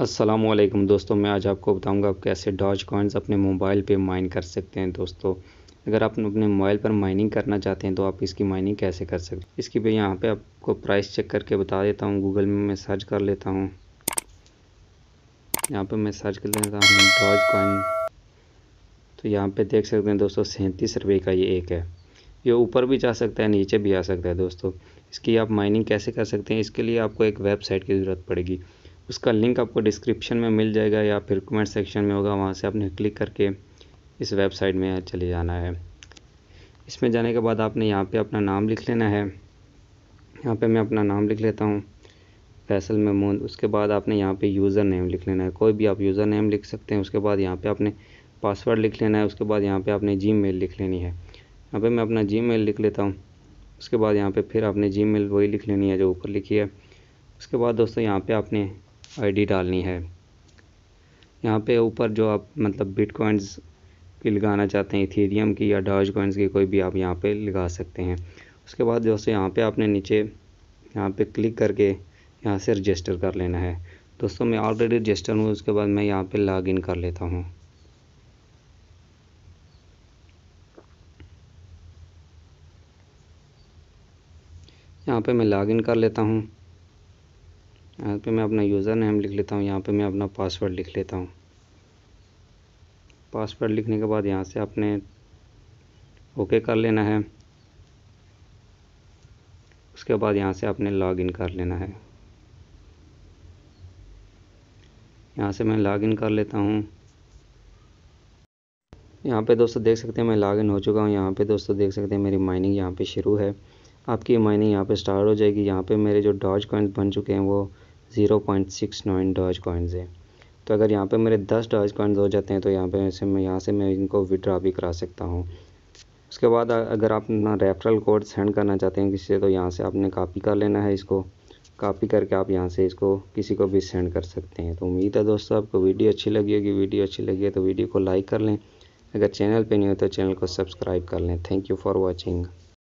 असलम दोस्तों मैं आज आपको बताऊंगा आप कैसे डॉज कॉइन्स अपने मोबाइल पे माइन कर सकते हैं दोस्तों अगर आप अपने मोबाइल पर माइनिंग करना चाहते हैं तो आप इसकी माइनिंग कैसे कर सकते हैं इसकी भी यहाँ पे आपको प्राइस चेक करके बता देता हूँ गूगल में मैं सर्च कर लेता हूँ यहाँ पे मैं सर्च कर लेता हूँ डॉज कॉइन तो यहाँ पर देख सकते हैं दोस्तों सैंतीस रुपये का ये एक है ये ऊपर भी जा सकता है नीचे भी आ सकता है दोस्तों इसकी आप माइनिंग कैसे कर सकते हैं इसके लिए आपको एक वेबसाइट की ज़रूरत पड़ेगी उसका लिंक आपको डिस्क्रिप्शन में मिल जाएगा या फिर कमेंट सेक्शन में होगा वहाँ से आपने क्लिक करके इस वेबसाइट में चले जाना है इसमें जाने के बाद आपने यहाँ पे अपना नाम लिख लेना है यहाँ पे मैं अपना नाम लिख लेता हूँ फैसल महमूद उसके बाद आपने यहाँ पे यूज़र नेम लिख लेना है कोई भी आप यूज़र नेम लिख सकते हैं उसके बाद यहाँ पे आपने पासवर्ड लिख लेना है उसके बाद यहाँ पे आपने जी लिख लेनी है यहाँ पर मैं अपना जी लिख लेता हूँ उसके बाद यहाँ पर फिर आपने जी वही लिख लेनी है जो ऊपर लिखी है उसके बाद दोस्तों यहाँ पर आपने आईडी डालनी है यहाँ पे ऊपर जो आप मतलब बिट बिटकॉइंस की लगाना चाहते हैं इथेरियम की या डॉज कॉइन्स की कोई भी आप यहाँ पे लगा सकते हैं उसके बाद जो से यहाँ पे आपने नीचे यहाँ पे क्लिक करके यहाँ से रजिस्टर कर लेना है दोस्तों मैं ऑलरेडी रजिस्टर हूँ उसके बाद मैं यहाँ पर लॉग इन कर लेता हूँ यहाँ पे मैं लॉगिन कर लेता हूँ यहाँ पे मैं अपना यूज़र नेम लिख लेता हूँ यहाँ पे मैं अपना पासवर्ड लिख लेता हूँ पासवर्ड लिखने के बाद यहाँ से आपने ओके कर लेना है उसके बाद यहाँ से आपने इन कर लेना है यहाँ से मैं लॉगिन कर लेता हूँ यहाँ पे दोस्तों देख सकते हैं मैं लॉगिन हो चुका हूँ यहाँ पे दोस्तों देख सकते हैं मेरी माइनिंग यहाँ पे शुरू है आपकी माइनिंग यहाँ पे स्टार्ट हो जाएगी यहाँ पे मेरे जो डॉज कॉइन्स बन चुके हैं वो zero point six nine doge coins हैं तो अगर यहाँ पे मेरे दस डॉज कॉइन्स हो जाते हैं तो यहाँ पे ऐसे मैं यहाँ से मैं इनको विड्रा भी करा सकता हूँ उसके बाद अगर आप अपना रेफरल कोड सेंड करना चाहते हैं किसी से तो यहाँ से आपने कापी कर लेना है इसको कापी करके आप यहाँ से इसको किसी को भी सेंड कर सकते हैं तो उम्मीद है दोस्तों आपको वीडियो अच्छी लगी होगी वीडियो अच्छी लगी है तो वीडियो को लाइक कर लें अगर चैनल पर नहीं हो तो चैनल को सब्सक्राइब कर लें थैंक यू फॉर वॉचिंग